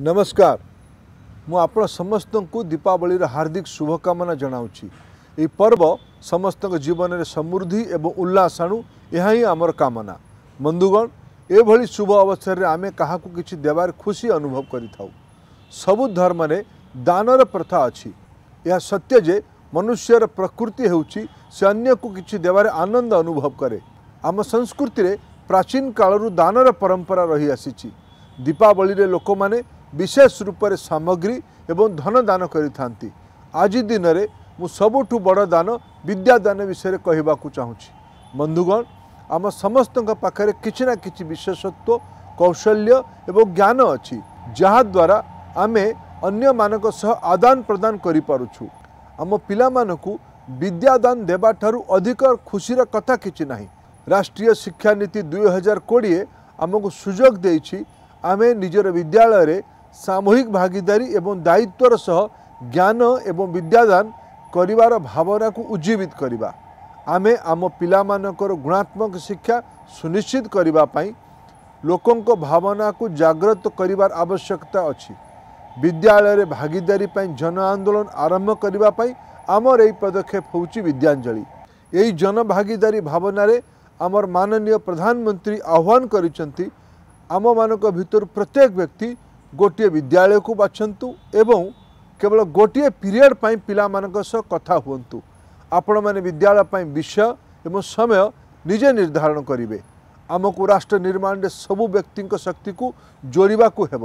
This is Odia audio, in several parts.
ନମସ୍କାର ମୁଁ ଆପଣ ସମସ୍ତଙ୍କୁ ଦୀପାବଳିର ହାର୍ଦ୍ଦିକ ଶୁଭକାମନା ଜଣାଉଛି ଏହି ପର୍ବ ସମସ୍ତଙ୍କ ଜୀବନରେ ସମୃଦ୍ଧି ଏବଂ ଉଲ୍ଲାସ ଆଣୁ ଏହା ହିଁ ଆମର କାମନା ବନ୍ଧୁଗଣ ଏଭଳି ଶୁଭ ଅବସରରେ ଆମେ କାହାକୁ କିଛି ଦେବାରେ ଖୁସି ଅନୁଭବ କରିଥାଉ ସବୁ ଧର୍ମରେ ଦାନର ପ୍ରଥା ଅଛି ଏହା ସତ୍ୟ ଯେ ମନୁଷ୍ୟର ପ୍ରକୃତି ହେଉଛି ସେ ଅନ୍ୟକୁ କିଛି ଦେବାରେ ଆନନ୍ଦ ଅନୁଭବ କରେ ଆମ ସଂସ୍କୃତିରେ ପ୍ରାଚୀନ କାଳରୁ ଦାନର ପରମ୍ପରା ରହିଆସିଛି ଦୀପାବଳିରେ ଲୋକମାନେ ବିଶେଷ ରୂପରେ ସାମଗ୍ରୀ ଏବଂ ଧନ ଦାନ କରିଥାନ୍ତି ଆଜି ଦିନରେ ମୁଁ ସବୁଠୁ ବଡ଼ ଦାନ ବିଦ୍ୟାଦାନ ବିଷୟରେ କହିବାକୁ ଚାହୁଁଛି ବନ୍ଧୁଗଣ ଆମ ସମସ୍ତଙ୍କ ପାଖରେ କିଛି ନା କିଛି ବିଶେଷତ୍ଵ କୌଶଲ୍ୟ ଏବଂ ଜ୍ଞାନ ଅଛି ଯାହାଦ୍ୱାରା ଆମେ ଅନ୍ୟମାନଙ୍କ ସହ ଆଦାନ ପ୍ରଦାନ କରିପାରୁଛୁ ଆମ ପିଲାମାନଙ୍କୁ ବିଦ୍ୟାଦାନ ଦେବାଠାରୁ ଅଧିକ ଖୁସିର କଥା କିଛି ନାହିଁ ରାଷ୍ଟ୍ରୀୟ ଶିକ୍ଷାନୀତି ଦୁଇହଜାର କୋଡ଼ିଏ ଆମକୁ ସୁଯୋଗ ଦେଇଛି ଆମେ ନିଜର ବିଦ୍ୟାଳୟରେ ସାମୂହିକ ଭାଗିଦାରୀ ଏବଂ ଦାୟିତ୍ୱର ସହ ଜ୍ଞାନ ଏବଂ ବିଦ୍ୟାଦାନ କରିବାର ଭାବନାକୁ ଉଜ୍ଜୀବିତ କରିବା ଆମେ ଆମ ପିଲାମାନଙ୍କର ଗୁଣାତ୍ମକ ଶିକ୍ଷା ସୁନିଶ୍ଚିତ କରିବା ପାଇଁ ଲୋକଙ୍କ ଭାବନାକୁ ଜାଗ୍ରତ କରିବାର ଆବଶ୍ୟକତା ଅଛି ବିଦ୍ୟାଳୟରେ ଭାଗିଦାରୀ ପାଇଁ ଜନ ଆନ୍ଦୋଳନ ଆରମ୍ଭ କରିବା ପାଇଁ ଆମର ଏହି ପଦକ୍ଷେପ ହେଉଛି ବିଦ୍ୟାଞ୍ଜଳି ଏହି ଜନଭାଗିଦାରୀ ଭାବନାରେ ଆମର ମାନନୀୟ ପ୍ରଧାନମନ୍ତ୍ରୀ ଆହ୍ୱାନ କରିଛନ୍ତି ଆମମାନଙ୍କ ଭିତରୁ ପ୍ରତ୍ୟେକ ବ୍ୟକ୍ତି ଗୋଟିଏ ବିଦ୍ୟାଳୟକୁ ବାଛନ୍ତୁ ଏବଂ କେବଳ ଗୋଟିଏ ପିରିୟଡ଼୍ ପାଇଁ ପିଲାମାନଙ୍କ ସହ କଥା ହୁଅନ୍ତୁ ଆପଣମାନେ ବିଦ୍ୟାଳୟ ପାଇଁ ବିଷୟ ଏବଂ ସମୟ ନିଜେ ନିର୍ଦ୍ଧାରଣ କରିବେ ଆମକୁ ରାଷ୍ଟ୍ର ନିର୍ମାଣରେ ସବୁ ବ୍ୟକ୍ତିଙ୍କ ଶକ୍ତିକୁ ଯୋଡ଼ିବାକୁ ହେବ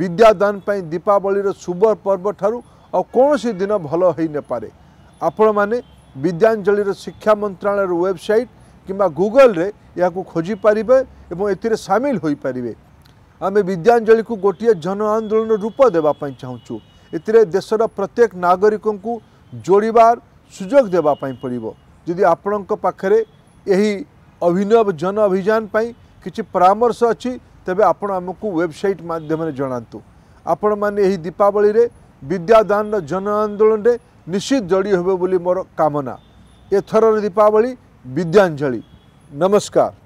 ବିଦ୍ୟାଦାନ ପାଇଁ ଦୀପାବଳିର ଶୁଭ ପର୍ବଠାରୁ ଆଉ କୌଣସି ଦିନ ଭଲ ହୋଇନପାରେ ଆପଣମାନେ ବିଦ୍ୟାଞ୍ଜଳିର ଶିକ୍ଷା ମନ୍ତ୍ରଣାଳୟର ୱେବସାଇଟ୍ କିମ୍ବା ଗୁଗଲରେ ଏହାକୁ ଖୋଜିପାରିବେ ଏବଂ ଏଥିରେ ସାମିଲ ହୋଇପାରିବେ आम विद्यांजलि को गोटे जन आंदोलन रूप देवाई चाहूँ ए प्रत्येक नागरिक को जोड़बार सुजोग देवाई पड़ो जदि आपण अभिनव जन अभियान किसी परामर्श अच्छी तेज आपण वेबसाइट मध्यम जनातु आपण मैंने दीपावली विद्यादान जन आंदोलन निश्चित जोड़ी हे मोर कामना एथर दीपावली विद्यांजलि नमस्कार